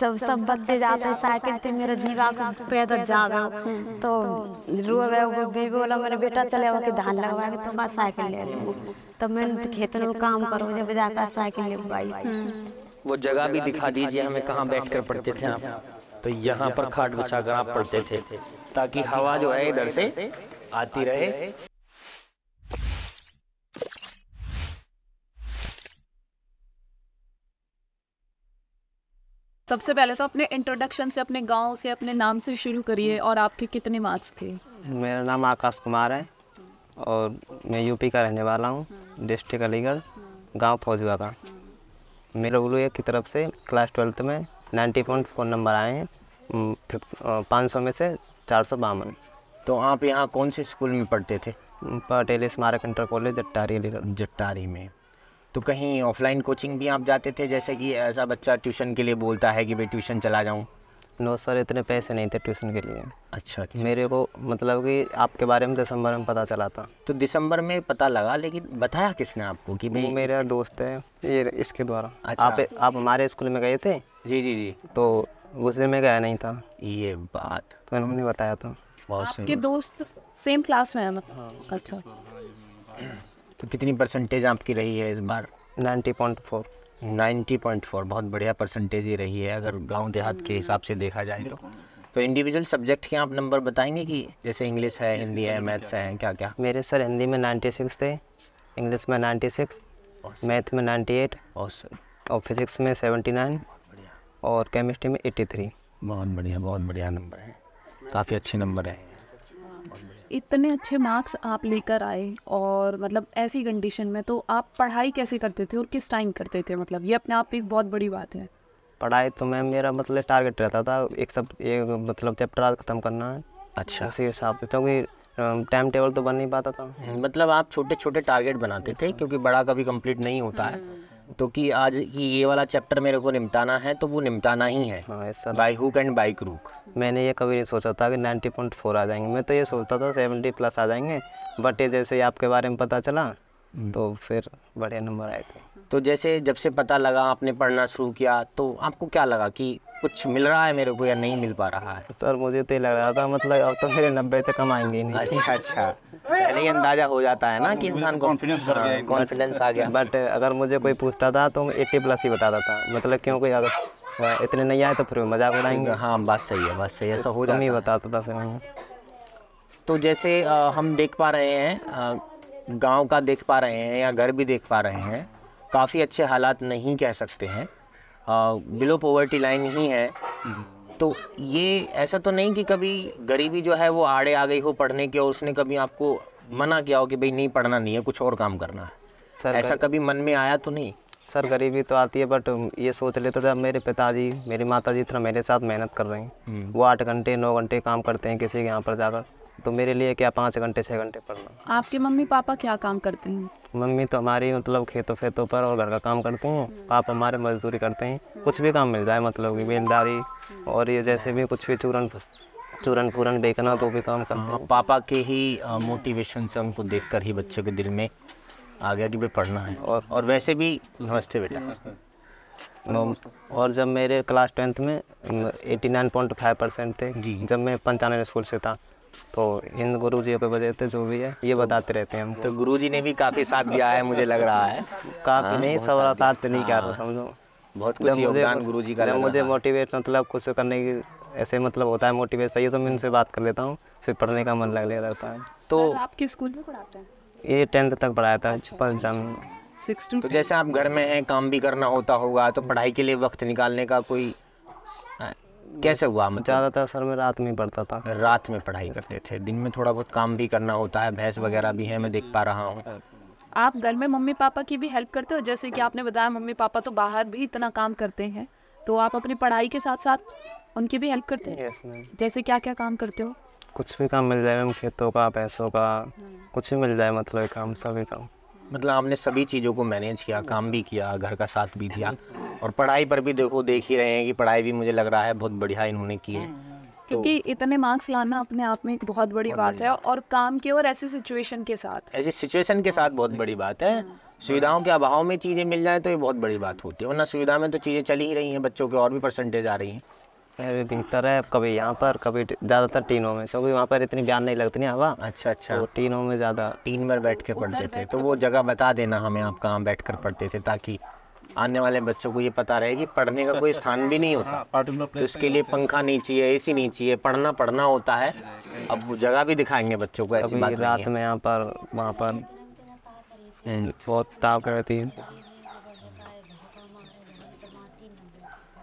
सब सब बच्चे जाते साइकिल थे मेरे जीवा को पैदल जावे तो रो तो रहे वो बीबी बोला मेरे बेटा चले वो के धान लगवा के तुम तो साइकिल ले लो तो मैं तो खेत में काम करो जब जाकर साइकिल ले भाई हम्म। वो जगह भी दिखा दीजिए हमें कहाँ बैठकर पढ़ते थे आप तो यहाँ पर खाट बिछा कर आप पढ़ते थे ताकि हवा जो है इधर से आती रहे सबसे पहले तो अपने इंट्रोडक्शन से अपने गांव से अपने नाम से शुरू करिए और आपके कितने मार्क्स थे मेरा नाम आकाश कुमार है और मैं यूपी का रहने वाला हूँ डिस्ट्रिक्ट अलीगढ़ गांव फौजुआ का मेरे उलू की तरफ से क्लास ट्वेल्थ में नाइन्टी पॉइंट फोर नंबर आए हैं पाँच सौ में से चार सौ बावन तो आप यहाँ कौन से स्कूल में पढ़ते थे पटेल स्मारक इंटर कॉलेज जट्टारी अलीगढ़ जट्टारी में तो कहीं ऑफलाइन कोचिंग भी आप जाते थे जैसे कि ऐसा बच्चा ट्यूशन के लिए बोलता है कि भाई ट्यूशन चला जाऊँ नो सर इतने पैसे नहीं थे ट्यूशन के लिए अच्छा, अच्छा मेरे अच्छा। को मतलब कि आपके बारे में दिसंबर में पता चला था तो दिसंबर में पता लगा लेकिन बताया किसने आपको कि भाई मेरा दोस्त है ये इसके द्वारा अच्छा। आप आप हमारे स्कूल में गए थे जी जी जी तो उस दिन में गया नहीं था ये बात तो उन्होंने बताया था बहुत आपके दोस्त सेम क्लास में है मतलब हाँ। अच्छा, अच्छा। तो कितनी परसेंटेज आपकी रही है इस बार ninety point four ninety point four बहुत बढ़िया परसेंटेज ही रही है अगर गांव देहात के हिसाब से देखा जाए तो तो इंडिविजुअल सब्जेक्ट के आप नंबर बताएंगे कि जैसे इंग्लिश है हिंदी है मैथ्स है क्या क्या मेरे सर हिंदी में नाइन्टी सिक्स थे इंग्लिश में नाइन्टी सिक्स मैथ में नाइन्टी एट और फिजिक्स में सेवेंटी नाइन और केमिस्ट्री में एट्टी थ्री बहुत बढ़िया बहुत बढ़िया नंबर है काफ़ी अच्छे नंबर है इतने अच्छे मार्क्स आप लेकर आए और मतलब ऐसी कंडीशन में तो आप पढ़ाई कैसे करते थे और किस टाइम करते थे मतलब ये अपने आप एक बहुत बड़ी बात है पढ़ाई तो मैं मेरा मतलब टारगेट रहता था एक सब एक मतलब चैप्टर ख़त्म करना है अच्छा उसी हिसाब से क्योंकि टाइम टेबल तो बन नहीं पाता था मतलब आप छोटे छोटे टारगेट बनाते थे क्योंकि बड़ा कभी कंप्लीट नहीं होता है हम्म। तो कि आज की ये वाला चैप्टर मेरे को निपटाना है तो वो निपटाना ही है by hook and by crook मैंने ये कभी नहीं सोचा था कि पॉइंट फोर आ जाएंगे मैं तो ये सोचता था सेवेंटी प्लस आ जाएंगे बट ये जैसे आपके बारे में पता चला हम्म। तो फिर बढ़िया नंबर आए थे तो जैसे जब से पता लगा आपने पढ़ना शुरू किया तो आपको क्या लगा कि कुछ मिल रहा है मेरे को या नहीं मिल पा रहा है सर मुझे तो लग रहा था मतलब अब तो मेरे नब्बे से कम आएंगे नहीं अच्छा अच्छा हाँ, हाँ, पहले ही हाँ, अंदाजा हो जाता है ना कि इंसान को कॉन्फिडेंस आ गया बट अगर मुझे कोई पूछता था तो मैं एट्टी प्लस ही बताता था मतलब क्यों कोई अगर इतने नहीं आए तो फिर मजाक उड़ाएंगे हाँ बात सही है बात सही है ऐसा हो जाता ही बताता था फिर तो जैसे हम देख पा रहे हैं गांव का देख पा रहे हैं या घर भी देख पा रहे हैं काफ़ी अच्छे हालात नहीं कह सकते हैं बिलो पॉवर्टी लाइन ही है तो ये ऐसा तो नहीं कि कभी गरीबी जो है वो आड़े आ गई हो पढ़ने के और उसने कभी आपको मना किया हो कि भाई नहीं पढ़ना नहीं है कुछ और काम करना है सर ऐसा कभी मन में आया तो नहीं सर गरीबी तो आती है बट ये सोच लेते थे मेरे पिताजी मेरी माता जी इतना मेरे साथ मेहनत कर रहे हैं हम्म। वो आठ घंटे नौ घंटे काम करते हैं किसी के यहाँ पर जाकर तो मेरे लिए क्या पाँच घंटे छः घंटे पढ़ना आपके मम्मी पापा क्या काम करते हैं मम्मी तो हमारी मतलब खेतों फेतों पर और घर का काम करते हैं पापा हमारे मजदूरी करते हैं कुछ भी काम मिल जाए मतलब कि बेलदारी और ये जैसे भी कुछ भी चूरन चूरन फूरन देखना तो भी काम करते हैं पापा के ही मोटिवेशन से उनको देख ही बच्चों के दिल में आ गया कि भाई पढ़ना है और और वैसे भी नमस्ते बेटा और जब मेरे क्लास टेंथ में eighty nine point five percent थे जी जब मैं पंचानवे स्कूल से था तो हिंद गुरु जी बजे जो भी है ये बताते रहते हैं हम तो गुरु जी ने भी काफ़ी साथ दिया है मुझे लग रहा है काफ़ी हाँ, नहीं सवाल साथ नहीं कर रहा तो समझो बहुत कुछ योगदान गुरु जी का मुझे मोटिवेट मतलब कुछ करने की ऐसे मतलब होता है मोटिवेट सही है तो मैं उनसे बात कर लेता हूँ सिर्फ पढ़ने का मन लग ले रहता है तो आपके स्कूल में पढ़ाते हैं ये टेंथ तक पढ़ाया था अच्छा, पंजाब अच्छा, में अच्छा। तो जैसे आप घर में हैं काम भी करना होता होगा तो पढ़ाई के लिए वक्त निकालने का कोई हाँ, कैसे हुआ मतलब ज़्यादातर सर में रात में पढ़ता था रात में पढ़ाई करते थे दिन में थोड़ा बहुत काम भी करना होता है भैंस वगैरह भी है मैं देख पा रहा हूँ आप घर में मम्मी पापा की भी हेल्प करते हो जैसे कि आपने बताया मम्मी पापा तो बाहर भी इतना काम करते हैं तो आप अपनी पढ़ाई के साथ साथ उनकी भी हेल्प करते हैं yes, जैसे क्या क्या काम करते हो कुछ भी काम मिल जाए खेतों का पैसों का हम्म। कुछ भी मिल जाए मतलब काम सभी काम मतलब आपने सभी चीज़ों को मैनेज किया काम भी किया घर का साथ भी दिया और पढ़ाई पर भी देखो देख ही रहे हैं कि पढ़ाई भी मुझे लग रहा है बहुत बढ़िया इन्होंने की है हम्म। तो क्योंकि इतने मार्क्स लाना अपने आप में एक बहुत बड़ी बात है और काम के और ऐसी सिचुएशन के साथ ऐसी सिचुएशन के साथ बहुत बड़ी बात है हम्म। सुविधाओं के अभाव में चीज़ें मिल जाए तो ये बहुत बड़ी बात होती है वरना सुविधा में तो चीज़ें चली ही रही हैं बच्चों के और भी परसेंटेज आ रही हैं बेहतर है कभी यहाँ पर कभी ज़्यादातर टीनों में क्योंकि वहाँ पर इतनी बयान नहीं लगती ना हवा अच्छा अच्छा तो टीनों में ज़्यादा टीन में बैठ के पढ़ते थे तो वो जगह बता देना हमें आप कहाँ बैठ कर पढ़ते थे ताकि आने वाले बच्चों को ये पता रहे कि पढ़ने का कोई स्थान भी नहीं होता हाँ, तो इसके लिए पंखा नहीं चाहिए एसी नहीं चाहिए पढ़ना पढ़ना होता है अब वो जगह भी दिखाएंगे बच्चों को ऐसी बात रात में यहाँ पर वहाँ पर बहुत ताप रहती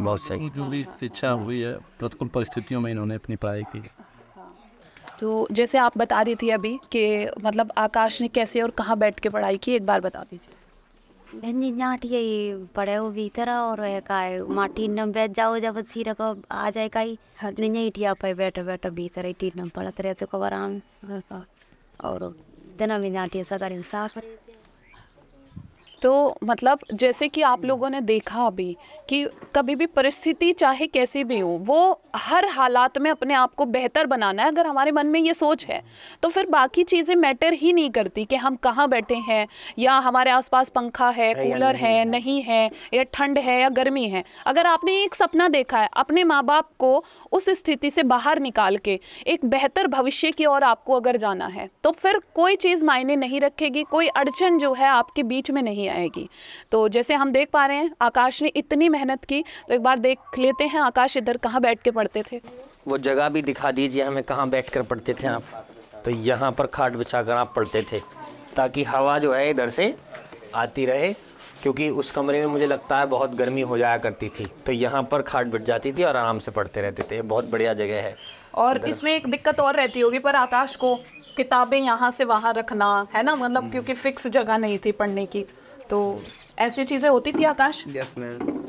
बहुत सही तो जो भी शिक्षा हुई है प्रतिकूल परिस्थितियों में इन्होंने अपनी पढ़ाई की तो जैसे आप बता रही थी अभी कि मतलब आकाश ने कैसे और कहाँ बैठ के पढ़ाई की एक बार बता दीजिए Benji nyati padeo vitara और एकाए माटी नम बैठ जाओ जब सिर को आ जाए काई हाँ नहीं इटिया पे बैठ बैठ भीतर ही टीन पड़त रहते को तो आराम हाँ, हाँ। और दिन में जाती है सदा साफ तो मतलब जैसे कि आप लोगों ने देखा अभी कि कभी भी परिस्थिति चाहे कैसी भी हो वो हर हालात में अपने आप को बेहतर बनाना है अगर हमारे मन में ये सोच है तो फिर बाकी चीज़ें मैटर ही नहीं करती कि हम कहाँ बैठे हैं या हमारे आसपास पंखा है कूलर है नहीं है या ठंड है या गर्मी है अगर आपने एक सपना देखा है अपने माँ बाप को उस स्थिति से बाहर निकाल के एक बेहतर भविष्य की ओर आपको अगर जाना है तो फिर कोई चीज़ मायने नहीं रखेगी कोई अड़चन जो है आपके बीच में नहीं है आएगी तो जैसे हम देख पा रहे हैं आकाश ने इतनी मेहनत की तो एक बार देख लेते हैं आकाश इधर कहाँ बैठ के पढ़ते थे वो जगह भी दिखा दीजिए हमें कहाँ बैठ कर पढ़ते थे आप तो यहाँ पर खाट बिछा कर आप पढ़ते थे ताकि हवा जो है इधर से आती रहे क्योंकि उस कमरे में मुझे लगता है बहुत गर्मी हो जाया करती थी तो यहाँ पर खाट बिठ जाती थी और आराम से पढ़ते रहते थे बहुत बढ़िया जगह है और इसमें एक दिक्कत और रहती होगी पर आकाश को किताबें यहाँ से वहाँ रखना है ना मतलब हम्म। क्योंकि फिक्स जगह नहीं थी पढ़ने की तो ऐसी चीज़ें होती थी आकाश यस मैम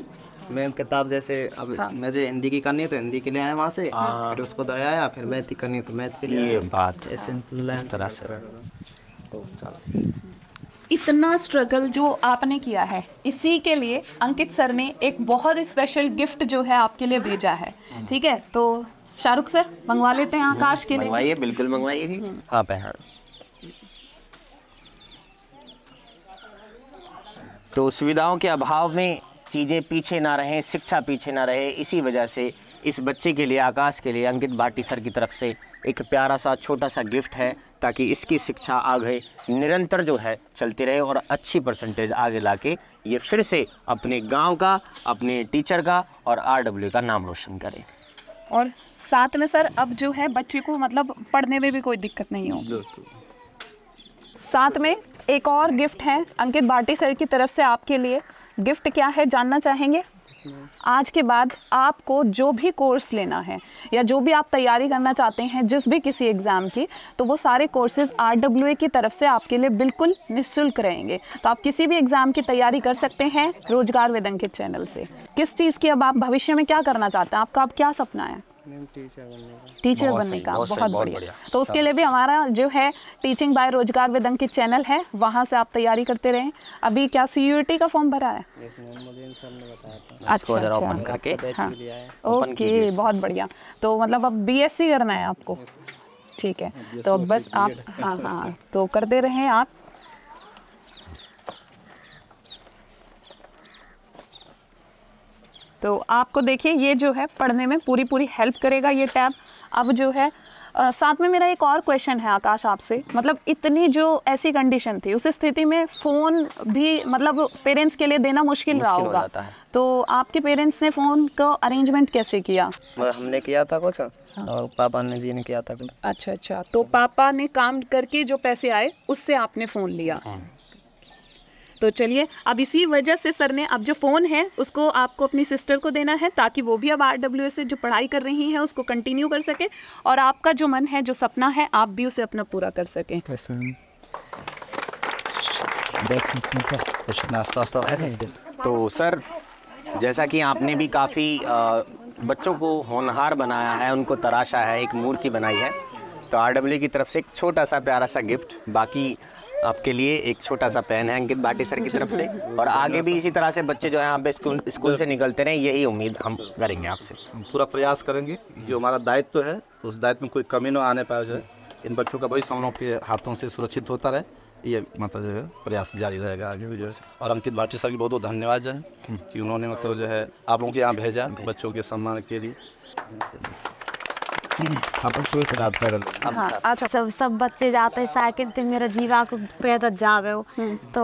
मैम किताब जैसे अब हाँ। मैं जो हिंदी की करनी है तो हिंदी के लिए आया वहाँ से हाँ। फिर उसको दोहराया फिर मैथ की करनी है तो मैथ के लिए बात इस तरह से तो इतना स्ट्रगल जो आपने किया है इसी के लिए अंकित सर ने एक बहुत स्पेशल गिफ्ट जो है आपके लिए भेजा है हम्म। ठीक है तो शाहरुख सर मंगवा लेते हैं आकाश के लिए मंगवाइए बिल्कुल मंगवाइए हम्म। हाँ तो सुविधाओं के अभाव में चीज़ें पीछे ना रहें शिक्षा पीछे ना रहे इसी वजह से इस बच्चे के लिए आकाश के लिए अंकित भाटी सर की तरफ से एक प्यारा सा छोटा सा गिफ्ट है ताकि इसकी शिक्षा आगे निरंतर जो है चलती रहे और अच्छी परसेंटेज आगे ला के ये फिर से अपने गांव का अपने टीचर का और डब्ल्यू का नाम रोशन करें और साथ में सर अब जो है बच्चे को मतलब पढ़ने में भी कोई दिक्कत नहीं हो साथ में एक और गिफ्ट है अंकित बाटी सर की तरफ से आपके लिए गिफ्ट क्या है जानना चाहेंगे आज के बाद आपको जो भी कोर्स लेना है या जो भी आप तैयारी करना चाहते हैं जिस भी किसी एग्ज़ाम की तो वो सारे कोर्सेज आर की तरफ से आपके लिए बिल्कुल निःशुल्क रहेंगे तो आप किसी भी एग्ज़ाम की तैयारी कर सकते हैं रोजगार वेदंकित चैनल से किस चीज़ की अब आप भविष्य में क्या करना चाहते हैं आपका अब क्या सपना है टीचर बनने का बहुत, बहुत बढ़िया तो उसके लिए भी हमारा जो है टीचिंग बाय रोजगार वेद अंकित चैनल है वहाँ से आप तैयारी करते रहें अभी क्या सी का फॉर्म भरा है अच्छा अच्छा, अच्छा। हाँ। ओके बहुत बढ़िया तो मतलब अब बी करना है आपको ठीक है तो बस आप हाँ हाँ तो करते रहें आप तो आपको देखिए ये जो है पढ़ने में पूरी पूरी हेल्प करेगा ये टैब अब जो है आ, साथ में मेरा एक और क्वेश्चन है आकाश आपसे मतलब इतनी जो ऐसी कंडीशन थी उस स्थिति में फ़ोन भी मतलब पेरेंट्स के लिए देना मुश्किल, रहा होगा तो आपके पेरेंट्स ने फ़ोन का अरेंजमेंट कैसे किया मतलब हमने किया था कुछ हाँ। और पापा ने जी ने किया था अच्छा अच्छा तो पापा ने काम करके जो पैसे आए उससे आपने फ़ोन लिया हाँ। तो चलिए अब इसी वजह से सर ने अब जो फ़ोन है उसको आपको अपनी सिस्टर को देना है ताकि वो भी अब आर डब्ल्यू से जो पढ़ाई कर रही हैं उसको कंटिन्यू कर सके और आपका जो मन है जो सपना है आप भी उसे अपना पूरा कर सकें तो सर जैसा कि आपने भी काफ़ी बच्चों को होनहार बनाया है उनको तराशा है एक मूर्ति बनाई है तो आर की तरफ से एक छोटा सा प्यारा सा गिफ्ट बाकी आपके लिए एक छोटा सा पेन है अंकित भाटी सर की तरफ से और आगे भी इसी तरह से बच्चे जो है आप स्कूल स्कूल से निकलते रहे यही उम्मीद हम करेंगे आपसे हम पूरा प्रयास करेंगे जो हमारा दायित्व है उस दायित्व में कोई कमी ना आने पाए जो इन बच्चों का भविष्य हम लोग के हाथों से सुरक्षित होता रहे ये मतलब जो है प्रयास जारी रहेगा आगे भी जो है और अंकित भाटी सर की बहुत बहुत धन्यवाद जो है कि उन्होंने मतलब जो है आप लोगों के यहाँ भेजा बच्चों के सम्मान के लिए अच्छा सब सब बच्चे जाते हैं साइकिल तो मेरा जीवा को पैदल जावे हो तो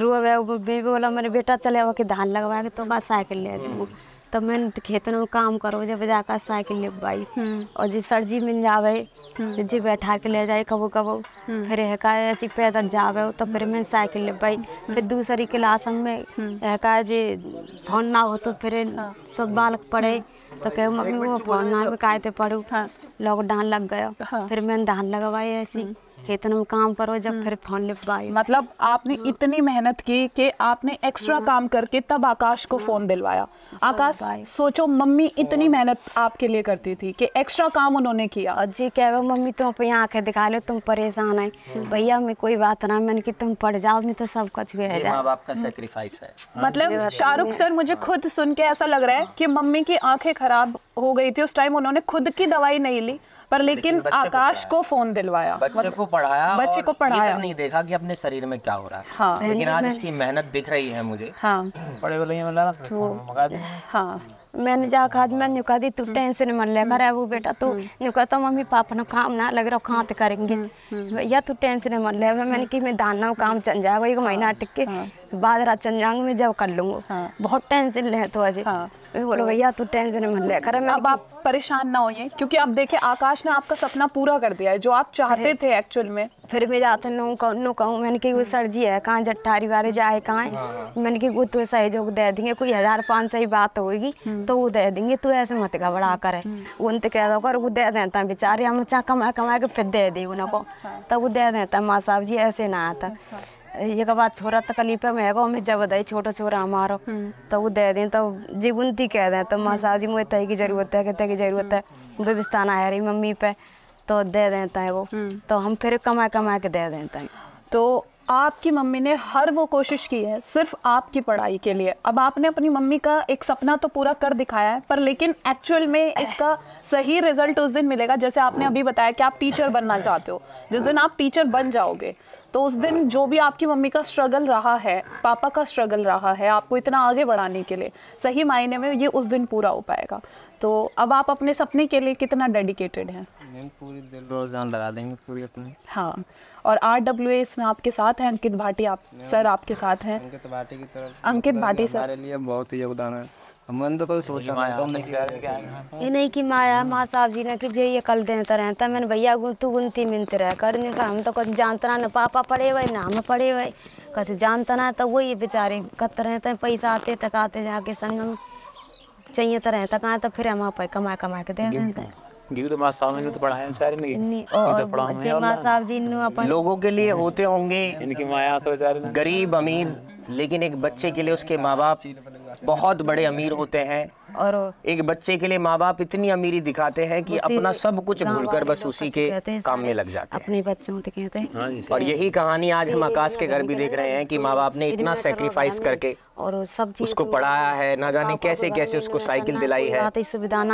रोवे वो बेबी बोला मेरे बेटा चले अब के धान लगवा के तो बस साइकिल ले दूँ तब मैं खेत में काम करो जब जाकर साइकिल ले पाई और जी सर जी मिल जावे जी बैठा के ले जाए कबो कबो फिर हका ऐसी पैदल जावे हो तो फिर मैं साइकिल ले पाई फिर दूसरी क्लास में हका जी फोन ना हो तो फिर सब बालक पढ़े तो कहे मम्मी वो फोन ना में काहे ते पढ़ू था लॉकडाउन लग गया हाँ। फिर मैंने धान लगवाई ऐसी खेतन में काम करो जब हम्म। फिर फोन लिपवाई मतलब आपने हाँ। इतनी मेहनत की कि आपने एक्स्ट्रा हाँ। काम करके तब आकाश को फोन हाँ। दिलवाया आकाश सोचो मम्मी इतनी मेहनत आपके लिए करती थी कि एक्स्ट्रा काम उन्होंने किया और जी कह मम्मी तुम तो अपनी आंखें दिखा लो तुम परेशान है भैया मैं कोई बात ना मैंने की तुम पढ़ जाओ मैं तो सब कुछ भी सेक्रीफाइस है मतलब शाहरुख सर मुझे खुद सुन के ऐसा लग रहा है की मम्मी की आंखें खराब हो गई थी उस टाइम उन्होंने खुद की दवाई नहीं ली पर लेकिन, आकाश को, को फोन दिलवाया बच्चे को पढ़ाया बच्चे को पढ़ाया नहीं देखा कि अपने शरीर में क्या हो रहा है हाँ, लेकिन आज इसकी मेहनत दिख रही है मुझे हाँ, तो- हाँ। मैंने जा कहा मैं नुका दी तू टेंशन मन ले कर वो बेटा तू हम्म। नुका तो मम्मी पापा ना काम ना लग रहा कहाँ तो करेंगे हम्म, हम्म। भैया तू टेंशन मन ले मैंने कि मैं दाना काम चल जाएगा एक महीना अटक हाँ। के हाँ। बाद रात चल जाऊंगा मैं जब कर लूंगा बहुत टेंशन ले तो अजय बोलो भैया तू तो टेंशन मत ले खरे अब आप परेशान ना होइए क्योंकि आप देखिए आकाश ने आपका सपना पूरा कर दिया है जो आप चाहते थे एक्चुअल में फिर भी जाते नो नो कहूँ मैंने कि वो सर जी है कहाँ जट्ठारी वाले जाए कहाँ हाँ, हाँ। मैंने कि वो तो सहयोग दे देंगे कोई हजार पाँच सौ बात होगी हम्म। तो वो दे देंगे तू ऐसे मत घबरा हम्म, कर हम्म। उनते कह दो कर वो दे देता तो है बेचारे हम चाह कमा कमाए के फिर दे दी उनको हाँ, तब तो वो दे देता माँ साहब जी ऐसे ना आता एक तो बात छोरा तकलीफ में हैगो हमें जब दे छोटो छोरा हमारो हम्म। तो वो दे दें जी तो जिगुनती कह दें तो मासा जी मुझे तय की जरूरत है कहते की जरूरत है बेबिस्ताना है रही मम्मी पे तो दे देता है वो हम्म। तो हम फिर कमा कमा के दे देते हैं तो आपकी मम्मी ने हर वो कोशिश की है सिर्फ आपकी पढ़ाई के लिए अब आपने अपनी मम्मी का एक सपना तो पूरा कर दिखाया है पर लेकिन एक्चुअल में इसका सही रिजल्ट उस दिन मिलेगा जैसे आपने अभी बताया कि आप टीचर बनना चाहते हो जिस दिन आप टीचर बन जाओगे तो उस दिन जो भी आपकी मम्मी का स्ट्रगल रहा है पापा का स्ट्रगल रहा है आपको इतना आगे बढ़ाने के लिए सही मायने में ये उस दिन पूरा हो पाएगा तो अब आप अपने सपने के लिए कितना डेडिकेटेड हैं पूरी दिल लगा देंगे पूरी अपनी हाँ और आर डब्ल्यू आपके साथ हैं अंकित भाटी आप सर आपके साथ हैं अंकित भाटी की तरफ अंकित मतलब भाटी सर हमारे लिए बहुत ही योगदान है हमने तो सोचा ये नहीं कि माया माँ साहब जी ने कि जे ये कल देता रहता मैंने भैया गुंती मिलते रह कर नहीं हम तो कुछ ना पापा पढ़े ना हम पढ़े हुए कुछ जानता ना तो वही बेचारे करते रहते हैं पैसा आते टकाते जाके संग चाहिए तो रहता कहाँ तो फिर हम आप कमा कमा के दे देते हैं ਗਿਰੂ ਮਾਸ ਸਾਹਿਬ ਨੇ ਤਾਂ ਪੜਾਇਆ ਵਿਚਾਰੇ ने ਨਹੀਂ ਤਾਂ ਪੜਾਉਂਦੇ ਮਾਸ ਸਾਹਿਬ जी ने अपन लोगों के लिए होते होंगे इनकी माया तो बेचारे गरीब अमीर लेकिन एक बच्चे के लिए उसके माँ बाप बहुत बड़े अमीर होते हैं और एक बच्चे के लिए माँ बाप इतनी अमीरी दिखाते हैं कि अपना सब कुछ भूलकर बस उसी के काम में लग जाते हैं अपने बच्चों तो कहते हैं हाँ, और यही कहानी आज हम आकाश के घर भी देख रहे हैं कि तो माँ बाप ने इतना सेक्रीफाइस करके और सब चीज उसको पढ़ाया है ना जाने कैसे कैसे उसको साइकिल दिलाई है सुविधा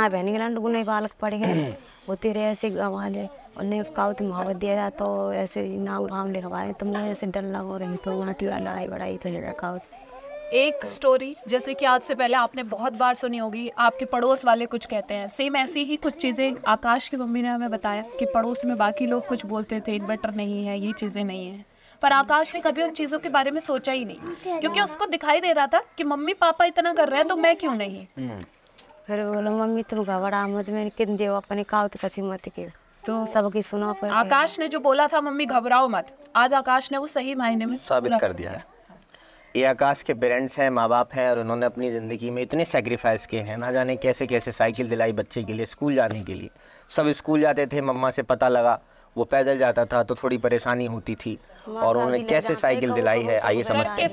बालक पड़ गए वो तेरे ऐसे गंवाले उन्हें कहा कि मुहावत दिया जाए तो ऐसे नाम वाम लिखवाए मुझे ऐसे डर लगो रही तो वहाँ लड़ाई बढ़ाई तो लड़का एक स्टोरी जैसे कि आज से पहले आपने बहुत बार सुनी होगी आपके पड़ोस वाले कुछ कहते हैं सेम ऐसी ही कुछ चीज़ें आकाश की मम्मी ने हमें बताया कि पड़ोस में बाकी लोग कुछ बोलते थे इन्वर्टर नहीं है ये चीज़ें नहीं है पर आकाश ने कभी उन चीज़ों के बारे में सोचा ही नहीं क्योंकि उसको दिखाई दे रहा था कि मम्मी पापा इतना कर रहे हैं तो मैं क्यों नहीं फिर बोलो मम्मी तुम घबरा मत मैंने किन देव अपने का कसी मत के तो सबकी सुना आकाश ने जो बोला था मम्मी घबराओ मत आज आकाश ने वो सही मायने में साबित कर दिया है ये आकाश के पेरेंट्स हैं माँ बाप हैं और उन्होंने अपनी ज़िंदगी में इतने सेक्रीफाइस किए हैं ना जाने कैसे कैसे साइकिल दिलाई बच्चे के लिए स्कूल जाने के लिए सब स्कूल जाते थे मम्मा से पता लगा वो पैदल जाता था तो थोड़ी परेशानी होती थी और उन्होंने कैसे साइकिल दिलाई है आइए समझते हैं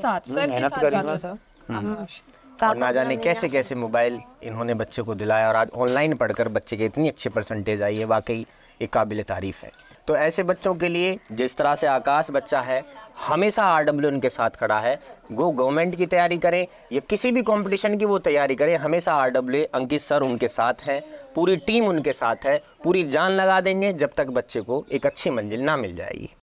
हम्म, हम्म। और ना जाने कैसे कैसे मोबाइल इन्होंने बच्चे को दिलाया और आज ऑनलाइन पढ़कर बच्चे के इतनी अच्छी परसेंटेज आई है वाकई ये काबिल तारीफ़ है तो ऐसे बच्चों के लिए जिस तरह से आकाश बच्चा है हमेशा आर डब्ल्यू उनके साथ खड़ा है वो गवर्नमेंट की तैयारी करें या किसी भी कंपटीशन की वो तैयारी करें हमेशा आर डब्ल्यू अंकित सर उनके साथ हैं पूरी टीम उनके साथ है पूरी जान लगा देंगे जब तक बच्चे को एक अच्छी मंजिल ना मिल जाएगी